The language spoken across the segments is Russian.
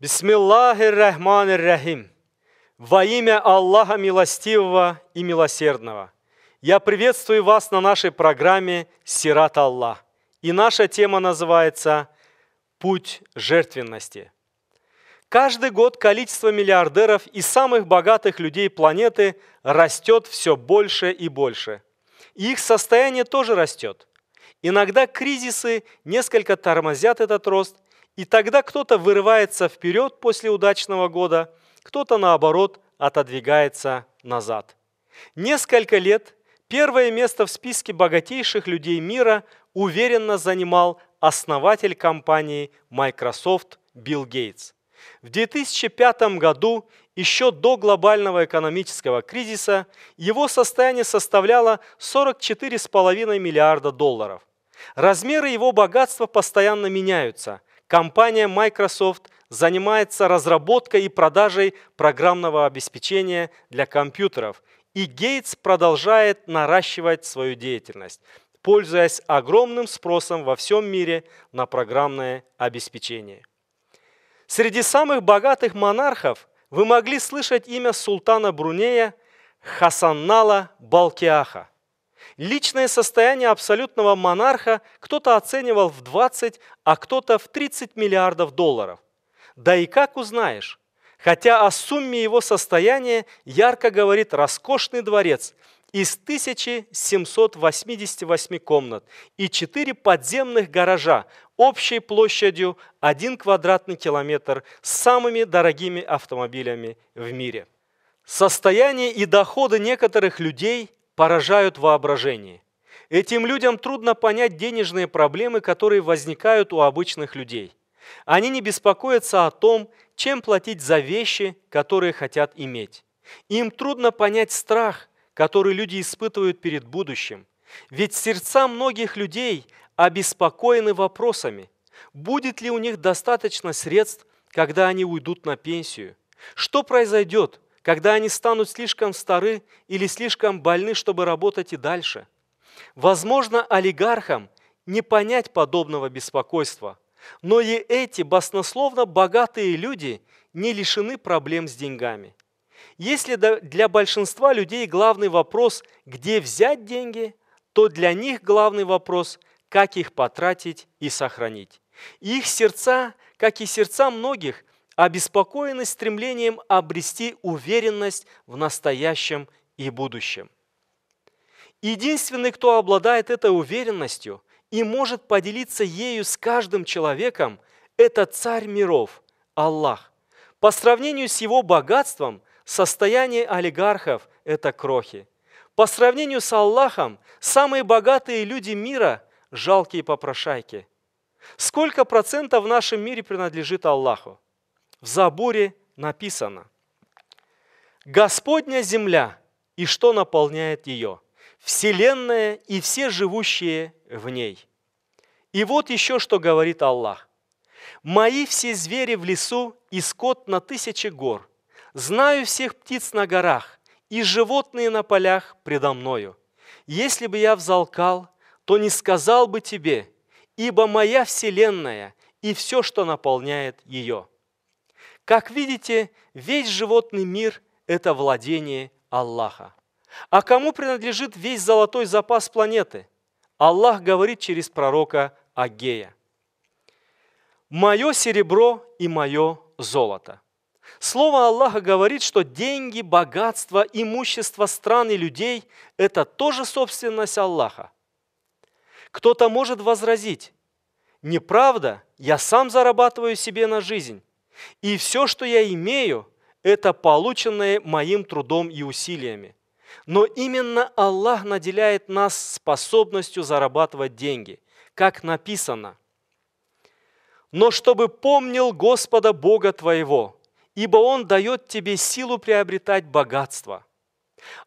Бисмиллахиррахманиррахим. Во имя Аллаха Милостивого и Милосердного. Я приветствую вас на нашей программе «Сират Аллах». И наша тема называется «Путь жертвенности». Каждый год количество миллиардеров и самых богатых людей планеты растет все больше и больше. И их состояние тоже растет. Иногда кризисы несколько тормозят этот рост – и тогда кто-то вырывается вперед после удачного года, кто-то, наоборот, отодвигается назад. Несколько лет первое место в списке богатейших людей мира уверенно занимал основатель компании Microsoft Билл Гейтс. В 2005 году, еще до глобального экономического кризиса, его состояние составляло 44,5 миллиарда долларов. Размеры его богатства постоянно меняются, компания Microsoft занимается разработкой и продажей программного обеспечения для компьютеров. И Гейтс продолжает наращивать свою деятельность, пользуясь огромным спросом во всем мире на программное обеспечение. Среди самых богатых монархов вы могли слышать имя султана Брунея Хасаннала Балкиаха – Личное состояние абсолютного монарха кто-то оценивал в 20, а кто-то в 30 миллиардов долларов. Да и как узнаешь? Хотя о сумме его состояния ярко говорит роскошный дворец из 1788 комнат и 4 подземных гаража общей площадью 1 квадратный километр с самыми дорогими автомобилями в мире. Состояние и доходы некоторых людей – поражают воображение. Этим людям трудно понять денежные проблемы, которые возникают у обычных людей. Они не беспокоятся о том, чем платить за вещи, которые хотят иметь. Им трудно понять страх, который люди испытывают перед будущим. Ведь сердца многих людей обеспокоены вопросами, будет ли у них достаточно средств, когда они уйдут на пенсию, что произойдет, когда они станут слишком стары или слишком больны, чтобы работать и дальше. Возможно, олигархам не понять подобного беспокойства, но и эти баснословно богатые люди не лишены проблем с деньгами. Если для большинства людей главный вопрос, где взять деньги, то для них главный вопрос, как их потратить и сохранить. их сердца, как и сердца многих, обеспокоены стремлением обрести уверенность в настоящем и будущем. Единственный, кто обладает этой уверенностью и может поделиться ею с каждым человеком, это Царь миров, Аллах. По сравнению с его богатством, состояние олигархов – это крохи. По сравнению с Аллахом, самые богатые люди мира – жалкие попрошайки. Сколько процентов в нашем мире принадлежит Аллаху? в заборе написано «Господня земля, и что наполняет ее, вселенная и все живущие в ней». И вот еще что говорит Аллах. «Мои все звери в лесу и скот на тысячи гор, знаю всех птиц на горах и животные на полях предо мною. Если бы я взалкал, то не сказал бы тебе, ибо моя вселенная и все, что наполняет ее». Как видите, весь животный мир – это владение Аллаха. А кому принадлежит весь золотой запас планеты? Аллах говорит через пророка Агея. «Мое серебро и мое золото». Слово Аллаха говорит, что деньги, богатство, имущество стран и людей – это тоже собственность Аллаха. Кто-то может возразить, неправда, я сам зарабатываю себе на жизнь. И все, что я имею, это полученное моим трудом и усилиями. Но именно Аллах наделяет нас способностью зарабатывать деньги, как написано. «Но чтобы помнил Господа Бога твоего, ибо Он дает тебе силу приобретать богатство».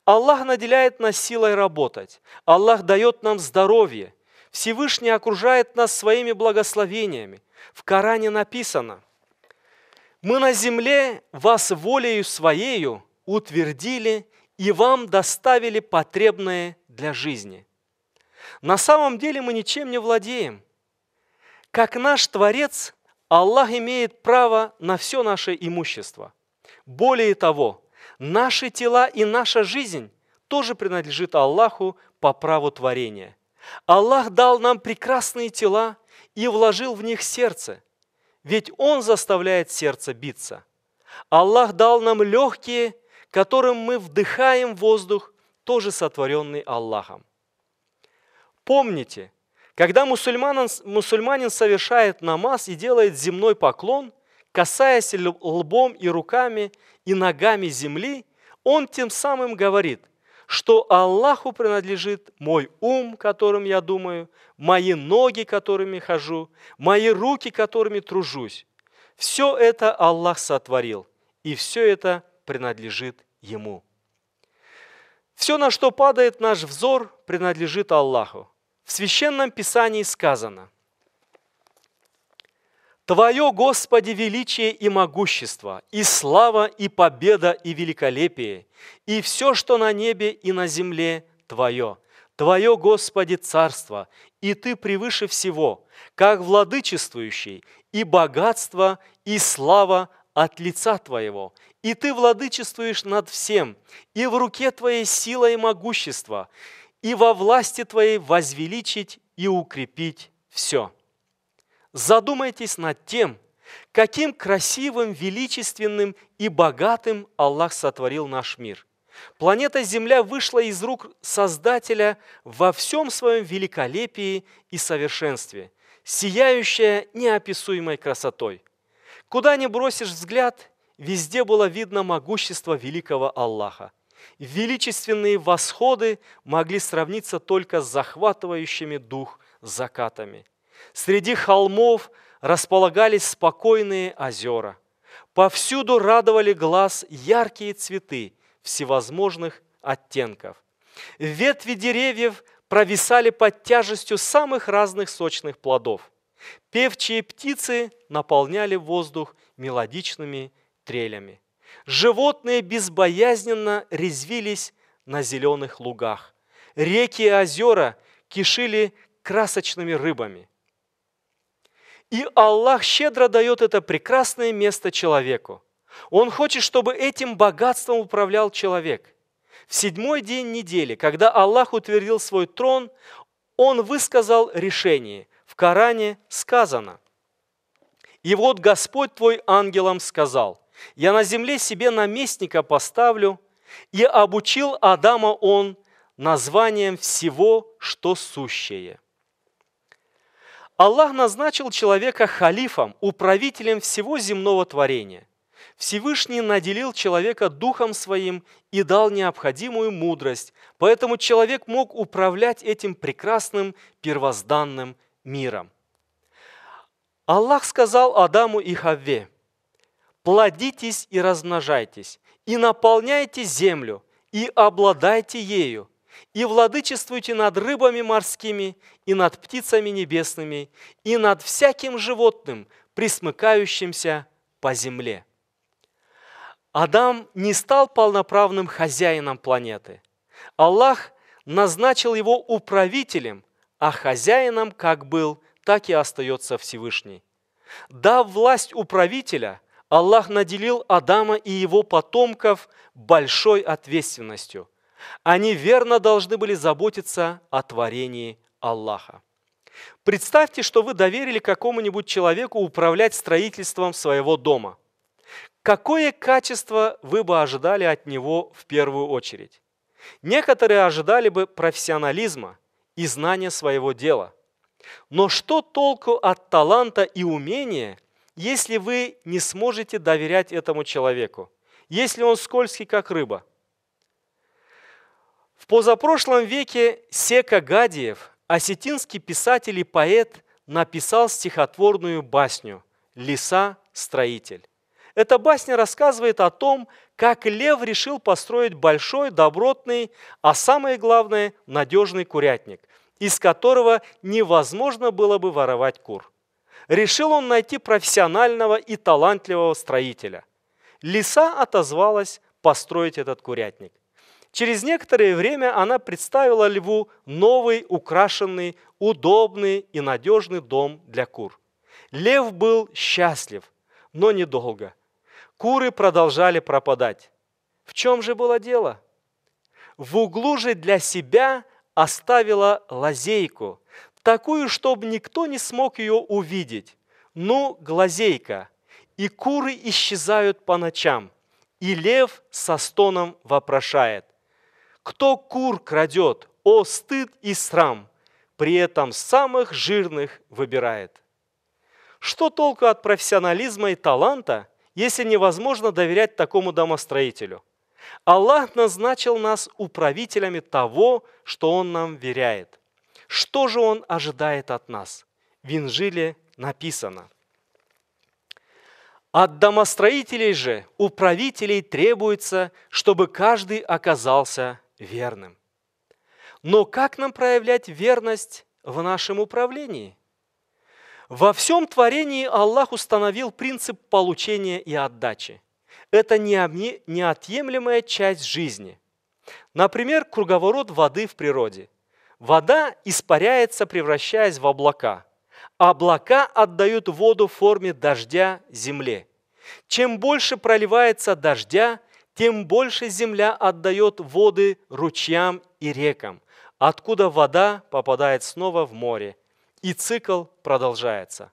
Аллах наделяет нас силой работать. Аллах дает нам здоровье. Всевышний окружает нас своими благословениями. В Коране написано – мы на земле вас волею своею утвердили и вам доставили потребное для жизни. На самом деле мы ничем не владеем. Как наш Творец, Аллах имеет право на все наше имущество. Более того, наши тела и наша жизнь тоже принадлежит Аллаху по праву творения. Аллах дал нам прекрасные тела и вложил в них сердце – ведь Он заставляет сердце биться. Аллах дал нам легкие, которым мы вдыхаем воздух, тоже сотворенный Аллахом. Помните, когда мусульманин, мусульманин совершает намаз и делает земной поклон, касаясь лбом и руками и ногами земли, он тем самым говорит, что Аллаху принадлежит мой ум, которым я думаю, мои ноги, которыми хожу, мои руки, которыми тружусь. Все это Аллах сотворил, и все это принадлежит Ему. Все, на что падает наш взор, принадлежит Аллаху. В Священном Писании сказано – Твое, Господи, величие и могущество, и слава, и победа, и великолепие, и все, что на небе и на земле, Твое. Твое, Господи, царство, и Ты превыше всего, как владычествующий, и богатство, и слава от лица Твоего, и Ты владычествуешь над всем, и в руке Твоей сила и могущество, и во власти Твоей возвеличить и укрепить все» задумайтесь над тем, каким красивым, величественным и богатым Аллах сотворил наш мир. Планета Земля вышла из рук Создателя во всем своем великолепии и совершенстве, сияющая неописуемой красотой. Куда ни бросишь взгляд, везде было видно могущество великого Аллаха. Величественные восходы могли сравниться только с захватывающими дух закатами – Среди холмов располагались спокойные озера. Повсюду радовали глаз яркие цветы всевозможных оттенков. Ветви деревьев провисали под тяжестью самых разных сочных плодов. Певчие птицы наполняли воздух мелодичными трелями. Животные безбоязненно резвились на зеленых лугах. Реки и озера кишили красочными рыбами. И Аллах щедро дает это прекрасное место человеку. Он хочет, чтобы этим богатством управлял человек. В седьмой день недели, когда Аллах утвердил свой трон, он высказал решение. В Коране сказано. «И вот Господь твой ангелом сказал, я на земле себе наместника поставлю, и обучил Адама он названием всего, что сущее». Аллах назначил человека халифом, управителем всего земного творения. Всевышний наделил человека духом своим и дал необходимую мудрость, поэтому человек мог управлять этим прекрасным первозданным миром. Аллах сказал Адаму и Хавве, «Плодитесь и размножайтесь, и наполняйте землю, и обладайте ею, и владычествуйте над рыбами морскими, и над птицами небесными, и над всяким животным, присмыкающимся по земле». Адам не стал полноправным хозяином планеты. Аллах назначил его управителем, а хозяином как был, так и остается Всевышний. Дав власть управителя, Аллах наделил Адама и его потомков большой ответственностью, они верно должны были заботиться о творении Аллаха. Представьте, что вы доверили какому-нибудь человеку управлять строительством своего дома. Какое качество вы бы ожидали от него в первую очередь? Некоторые ожидали бы профессионализма и знания своего дела. Но что толку от таланта и умения, если вы не сможете доверять этому человеку, если он скользкий, как рыба – в позапрошлом веке Сека Гадиев, осетинский писатель и поэт, написал стихотворную басню «Лиса строитель». Эта басня рассказывает о том, как лев решил построить большой, добротный, а самое главное – надежный курятник, из которого невозможно было бы воровать кур. Решил он найти профессионального и талантливого строителя. Лиса отозвалась построить этот курятник. Через некоторое время она представила льву новый, украшенный, удобный и надежный дом для кур. Лев был счастлив, но недолго. Куры продолжали пропадать. В чем же было дело? В углу же для себя оставила лазейку, такую, чтобы никто не смог ее увидеть. Ну, глазейка. И куры исчезают по ночам. И лев со стоном вопрошает. Кто кур крадет, о стыд и срам, при этом самых жирных выбирает. Что толку от профессионализма и таланта, если невозможно доверять такому домостроителю? Аллах назначил нас управителями того, что Он нам веряет. Что же Он ожидает от нас? В Инжиле написано. От домостроителей же, управителей требуется, чтобы каждый оказался верным. Но как нам проявлять верность в нашем управлении? Во всем творении Аллах установил принцип получения и отдачи. Это неотъемлемая часть жизни. Например, круговорот воды в природе. Вода испаряется, превращаясь в облака. Облака отдают воду в форме дождя земле. Чем больше проливается дождя, тем больше земля отдает воды ручьям и рекам, откуда вода попадает снова в море, и цикл продолжается.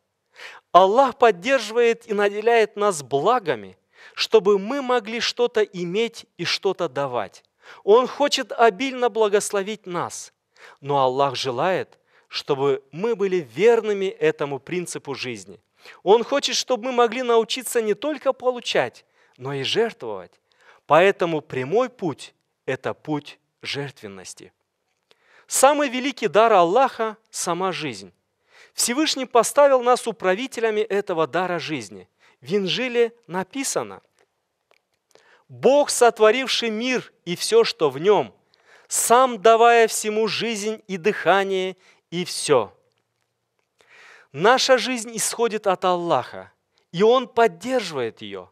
Аллах поддерживает и наделяет нас благами, чтобы мы могли что-то иметь и что-то давать. Он хочет обильно благословить нас, но Аллах желает, чтобы мы были верными этому принципу жизни. Он хочет, чтобы мы могли научиться не только получать, но и жертвовать. Поэтому прямой путь – это путь жертвенности. Самый великий дар Аллаха – сама жизнь. Всевышний поставил нас управителями этого дара жизни. В Инжиле написано «Бог, сотворивший мир и все, что в нем, сам давая всему жизнь и дыхание и все». Наша жизнь исходит от Аллаха, и Он поддерживает ее.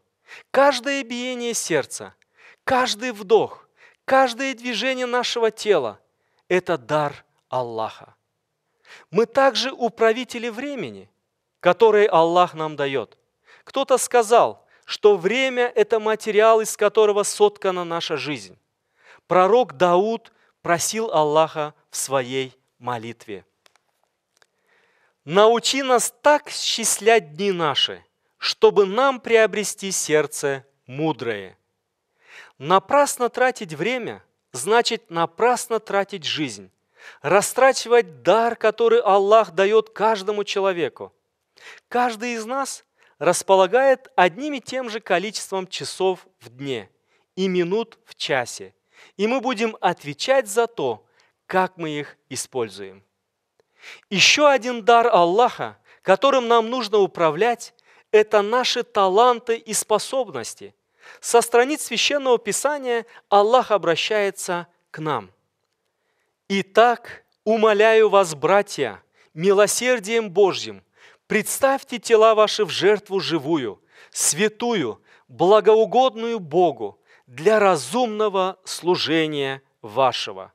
Каждое биение сердца – Каждый вдох, каждое движение нашего тела – это дар Аллаха. Мы также управители времени, которое Аллах нам дает. Кто-то сказал, что время – это материал, из которого соткана наша жизнь. Пророк Дауд просил Аллаха в своей молитве. «Научи нас так счислять дни наши, чтобы нам приобрести сердце мудрое». Напрасно тратить время значит напрасно тратить жизнь, растрачивать дар, который Аллах дает каждому человеку. Каждый из нас располагает одним и тем же количеством часов в дне и минут в часе, и мы будем отвечать за то, как мы их используем. Еще один дар Аллаха, которым нам нужно управлять, это наши таланты и способности, со страниц Священного Писания Аллах обращается к нам. «Итак, умоляю вас, братья, милосердием Божьим, представьте тела ваши в жертву живую, святую, благоугодную Богу для разумного служения вашего».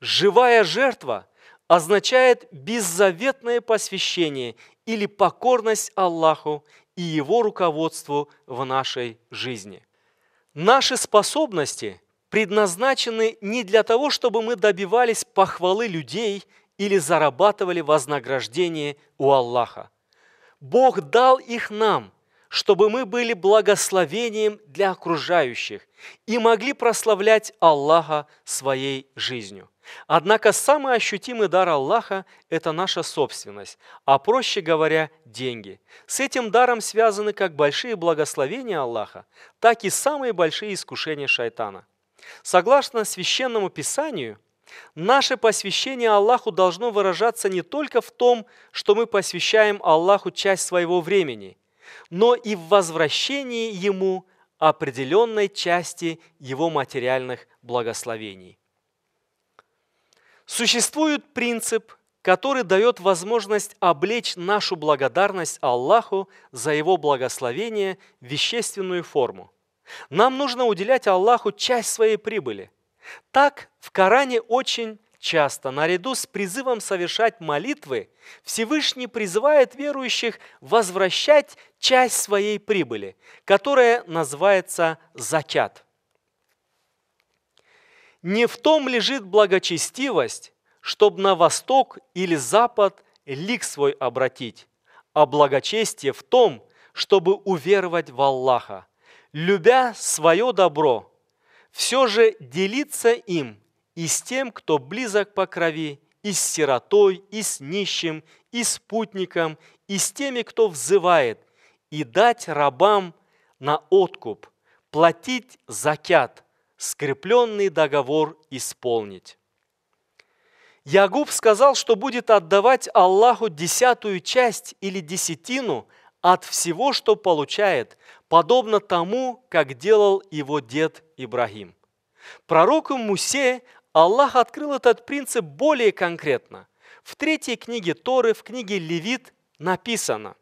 Живая жертва означает беззаветное посвящение или покорность Аллаху и Его руководству в нашей жизни. Наши способности предназначены не для того, чтобы мы добивались похвалы людей или зарабатывали вознаграждение у Аллаха. Бог дал их нам – чтобы мы были благословением для окружающих и могли прославлять Аллаха своей жизнью. Однако самый ощутимый дар Аллаха – это наша собственность, а проще говоря, деньги. С этим даром связаны как большие благословения Аллаха, так и самые большие искушения шайтана. Согласно священному писанию, Наше посвящение Аллаху должно выражаться не только в том, что мы посвящаем Аллаху часть своего времени но и в возвращении ему определенной части его материальных благословений. Существует принцип, который дает возможность облечь нашу благодарность Аллаху за его благословение в вещественную форму. Нам нужно уделять Аллаху часть своей прибыли. Так в Коране очень Часто наряду с призывом совершать молитвы Всевышний призывает верующих возвращать часть своей прибыли, которая называется закят. Не в том лежит благочестивость, чтобы на восток или запад лик свой обратить, а благочестие в том, чтобы уверовать в Аллаха, любя свое добро, все же делиться им – и с тем, кто близок по крови, и с сиротой, и с нищим, и с путником, и с теми, кто взывает, и дать рабам на откуп, платить закят, скрепленный договор исполнить. Ягуб сказал, что будет отдавать Аллаху десятую часть или десятину от всего, что получает, подобно тому, как делал его дед Ибрагим. Пророку Мусе Аллах открыл этот принцип более конкретно. В третьей книге Торы, в книге Левит написано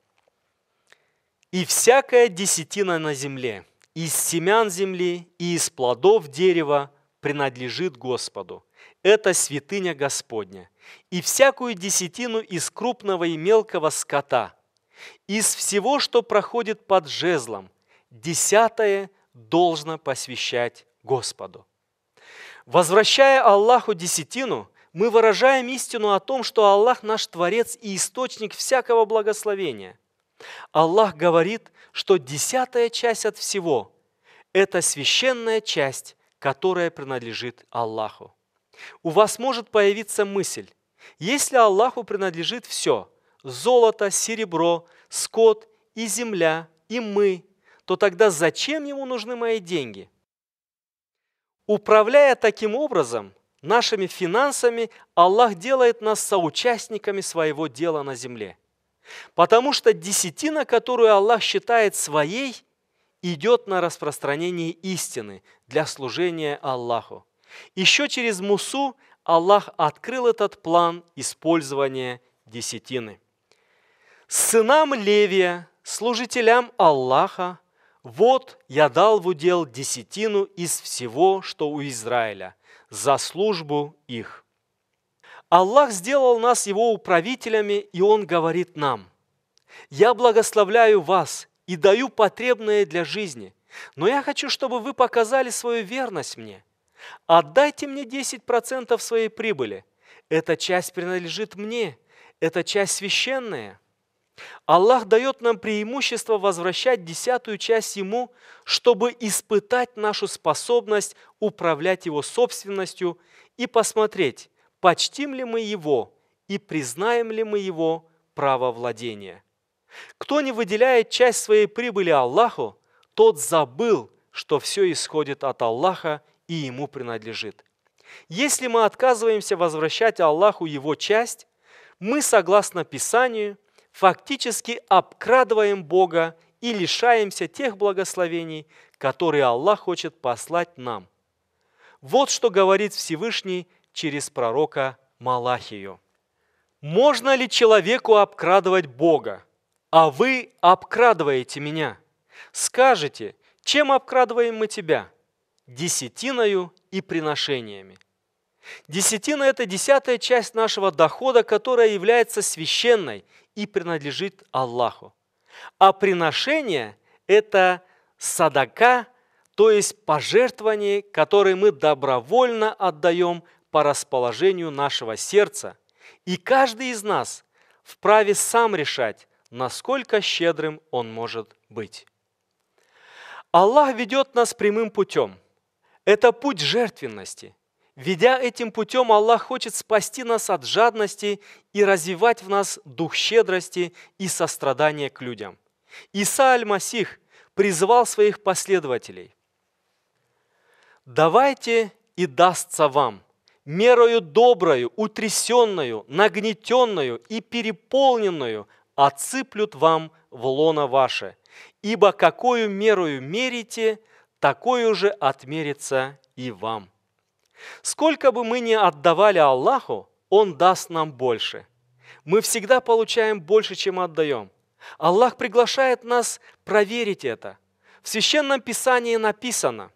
«И всякая десятина на земле, из семян земли и из плодов дерева принадлежит Господу. Это святыня Господня. И всякую десятину из крупного и мелкого скота, из всего, что проходит под жезлом, десятое должно посвящать Господу». Возвращая Аллаху десятину, мы выражаем истину о том, что Аллах наш Творец и источник всякого благословения. Аллах говорит, что десятая часть от всего – это священная часть, которая принадлежит Аллаху. У вас может появиться мысль, если Аллаху принадлежит все – золото, серебро, скот и земля, и мы, то тогда зачем ему нужны мои деньги – Управляя таким образом нашими финансами, Аллах делает нас соучастниками своего дела на земле. Потому что десятина, которую Аллах считает своей, идет на распространение истины для служения Аллаху. Еще через Мусу Аллах открыл этот план использования десятины. Сынам Левия, служителям Аллаха, «Вот я дал в удел десятину из всего, что у Израиля, за службу их». Аллах сделал нас его управителями, и он говорит нам, «Я благословляю вас и даю потребное для жизни, но я хочу, чтобы вы показали свою верность мне. Отдайте мне 10% своей прибыли. Эта часть принадлежит мне, эта часть священная». Аллах дает нам преимущество возвращать десятую часть Ему, чтобы испытать нашу способность управлять Его собственностью и посмотреть, почтим ли мы Его и признаем ли мы Его право владения. Кто не выделяет часть своей прибыли Аллаху, тот забыл, что все исходит от Аллаха и Ему принадлежит. Если мы отказываемся возвращать Аллаху Его часть, мы, согласно Писанию – фактически обкрадываем Бога и лишаемся тех благословений, которые Аллах хочет послать нам. Вот что говорит Всевышний через пророка Малахию. «Можно ли человеку обкрадывать Бога? А вы обкрадываете меня. Скажете, чем обкрадываем мы тебя? Десятиною и приношениями». Десятина – это десятая часть нашего дохода, которая является священной и принадлежит Аллаху. А приношение – это садака, то есть пожертвование, которое мы добровольно отдаем по расположению нашего сердца. И каждый из нас вправе сам решать, насколько щедрым он может быть. Аллах ведет нас прямым путем. Это путь жертвенности – Ведя этим путем, Аллах хочет спасти нас от жадности и развивать в нас дух щедрости и сострадания к людям. Иса Аль-Масих призвал своих последователей. «Давайте и дастся вам, мерою доброю, утрясенную, нагнетенную и переполненную, отсыплют вам в лоно ваше. Ибо какую мерою мерите, такой уже отмерится и вам». Сколько бы мы ни отдавали Аллаху, Он даст нам больше. Мы всегда получаем больше, чем отдаем. Аллах приглашает нас проверить это. В Священном Писании написано,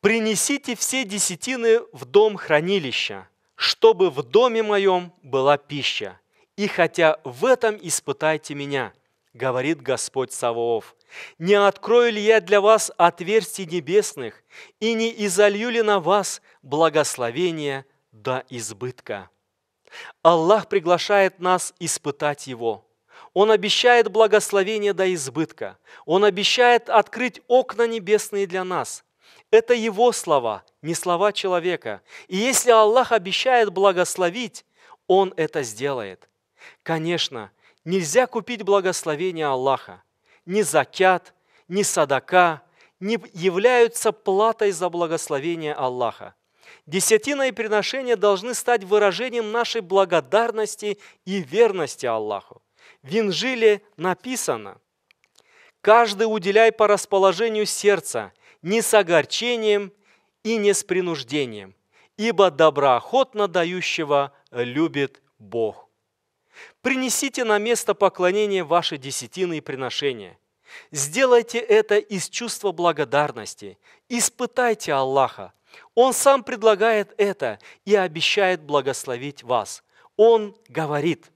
«Принесите все десятины в дом хранилища, чтобы в доме моем была пища, и хотя в этом испытайте меня» говорит Господь Саваоф. Не открою ли я для вас отверстий небесных, и не изолью ли на вас благословение до избытка? Аллах приглашает нас испытать Его. Он обещает благословение до избытка. Он обещает открыть окна небесные для нас. Это Его слова, не слова человека. И если Аллах обещает благословить, Он это сделает. Конечно, Нельзя купить благословение Аллаха. Ни закят, ни садака не являются платой за благословение Аллаха. Десятина и приношения должны стать выражением нашей благодарности и верности Аллаху. В Инжиле написано «Каждый уделяй по расположению сердца, не с огорчением и не с принуждением, ибо доброохотно дающего любит Бог» принесите на место поклонения ваши десятины и приношения. Сделайте это из чувства благодарности. Испытайте Аллаха. Он сам предлагает это и обещает благословить вас. Он говорит,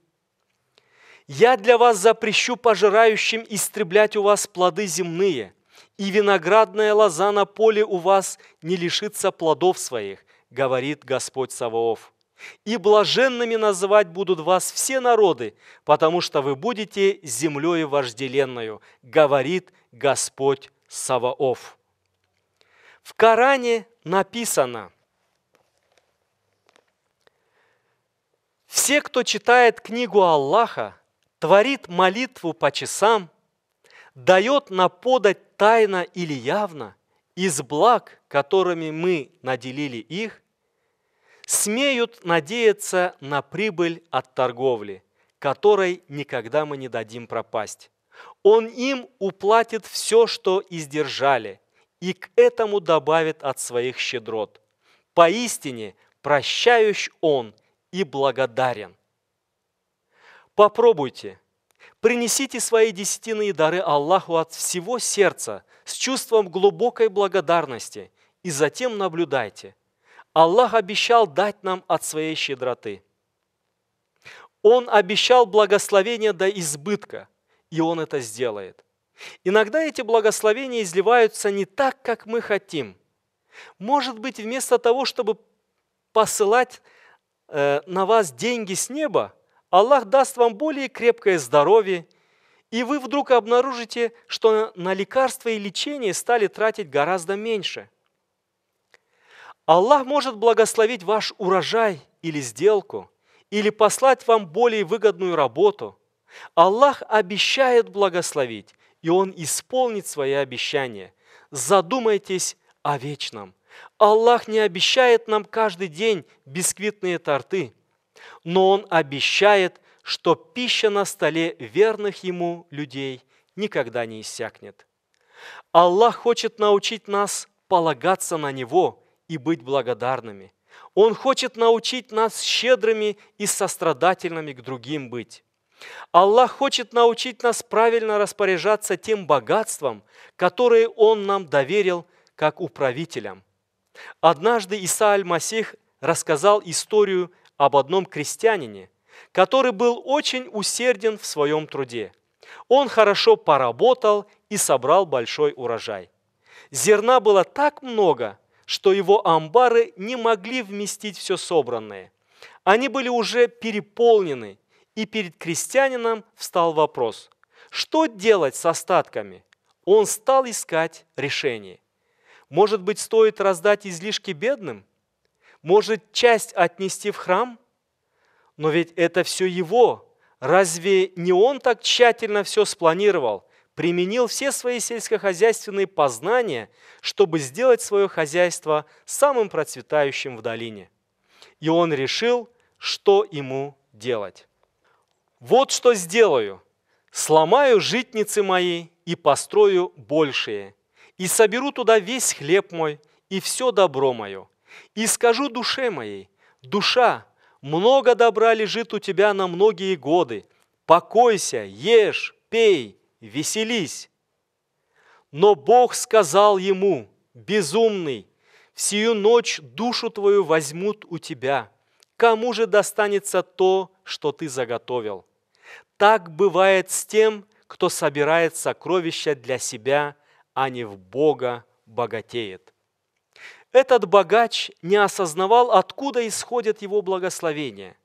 «Я для вас запрещу пожирающим истреблять у вас плоды земные, и виноградная лоза на поле у вас не лишится плодов своих, говорит Господь Саваоф. И блаженными называть будут вас все народы, потому что вы будете землей вожделенную, говорит Господь Саваоф. В Коране написано, все, кто читает книгу Аллаха, творит молитву по часам, дает наподать тайно или явно из благ, которыми мы наделили их, смеют надеяться на прибыль от торговли, которой никогда мы не дадим пропасть. Он им уплатит все, что издержали, и к этому добавит от своих щедрот. Поистине прощающ он и благодарен. Попробуйте. Принесите свои десятины и дары Аллаху от всего сердца с чувством глубокой благодарности и затем наблюдайте – Аллах обещал дать нам от своей щедроты. Он обещал благословение до избытка, и Он это сделает. Иногда эти благословения изливаются не так, как мы хотим. Может быть, вместо того, чтобы посылать э, на вас деньги с неба, Аллах даст вам более крепкое здоровье, и вы вдруг обнаружите, что на лекарства и лечение стали тратить гораздо меньше – Аллах может благословить ваш урожай или сделку, или послать вам более выгодную работу. Аллах обещает благословить, и Он исполнит свои обещания. Задумайтесь о вечном. Аллах не обещает нам каждый день бисквитные торты, но Он обещает, что пища на столе верных Ему людей никогда не иссякнет. Аллах хочет научить нас полагаться на Него – и быть благодарными. Он хочет научить нас щедрыми и сострадательными к другим быть. Аллах хочет научить нас правильно распоряжаться тем богатством, которое Он нам доверил как управителям. Однажды Иса Аль-Масих рассказал историю об одном крестьянине, который был очень усерден в своем труде. Он хорошо поработал и собрал большой урожай. Зерна было так много, что его амбары не могли вместить все собранное. Они были уже переполнены, и перед крестьянином встал вопрос, что делать с остатками? Он стал искать решение. Может быть, стоит раздать излишки бедным? Может, часть отнести в храм? Но ведь это все его. Разве не он так тщательно все спланировал? применил все свои сельскохозяйственные познания, чтобы сделать свое хозяйство самым процветающим в долине. И он решил, что ему делать. «Вот что сделаю. Сломаю житницы мои и построю большие, и соберу туда весь хлеб мой и все добро мое, и скажу душе моей, душа, много добра лежит у тебя на многие годы, покойся, ешь, пей» веселись. Но Бог сказал ему, безумный, в сию ночь душу твою возьмут у тебя. Кому же достанется то, что ты заготовил? Так бывает с тем, кто собирает сокровища для себя, а не в Бога богатеет. Этот богач не осознавал, откуда исходят его благословения.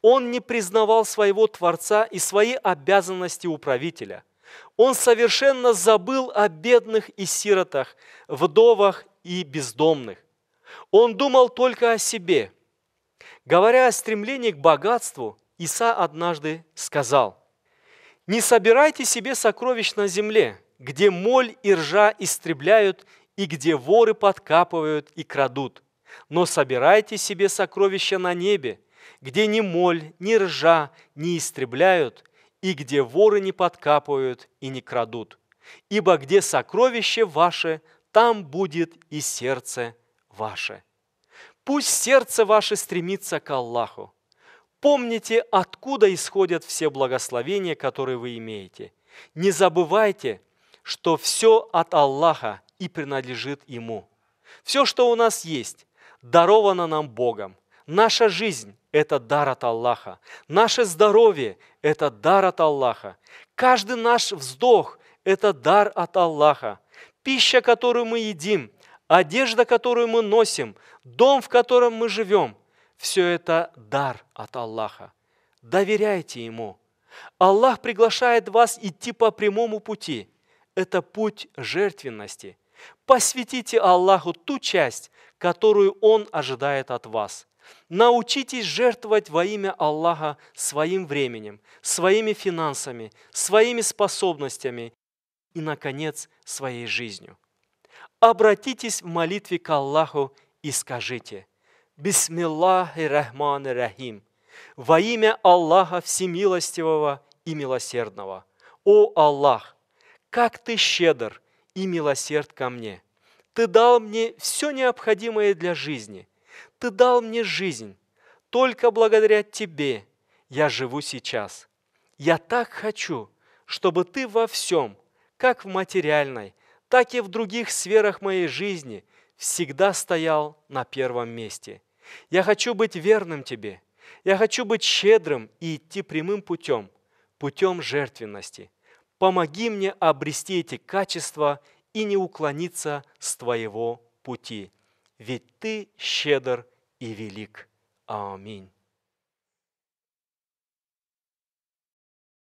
Он не признавал своего Творца и свои обязанности управителя – он совершенно забыл о бедных и сиротах, вдовах и бездомных. Он думал только о себе. Говоря о стремлении к богатству, Иса однажды сказал, «Не собирайте себе сокровищ на земле, где моль и ржа истребляют, и где воры подкапывают и крадут. Но собирайте себе сокровища на небе, где ни моль, ни ржа не истребляют, и где воры не подкапывают и не крадут. Ибо где сокровище ваше, там будет и сердце ваше. Пусть сердце ваше стремится к Аллаху. Помните, откуда исходят все благословения, которые вы имеете. Не забывайте, что все от Аллаха и принадлежит Ему. Все, что у нас есть, даровано нам Богом – Наша жизнь – это дар от Аллаха. Наше здоровье – это дар от Аллаха. Каждый наш вздох – это дар от Аллаха. Пища, которую мы едим, одежда, которую мы носим, дом, в котором мы живем – все это дар от Аллаха. Доверяйте Ему. Аллах приглашает вас идти по прямому пути. Это путь жертвенности. Посвятите Аллаху ту часть, которую Он ожидает от вас – Научитесь жертвовать во имя Аллаха своим временем, своими финансами, своими способностями и, наконец, своей жизнью. Обратитесь в молитве к Аллаху и скажите «Бисмиллахи рахман рахим» во имя Аллаха Всемилостивого и Милосердного. О Аллах, как Ты щедр и милосерд ко мне! Ты дал мне все необходимое для жизни, ты дал мне жизнь. Только благодаря Тебе я живу сейчас. Я так хочу, чтобы Ты во всем, как в материальной, так и в других сферах моей жизни, всегда стоял на первом месте. Я хочу быть верным Тебе. Я хочу быть щедрым и идти прямым путем, путем жертвенности. Помоги мне обрести эти качества и не уклониться с Твоего пути. Ведь Ты щедр и велик. Аминь.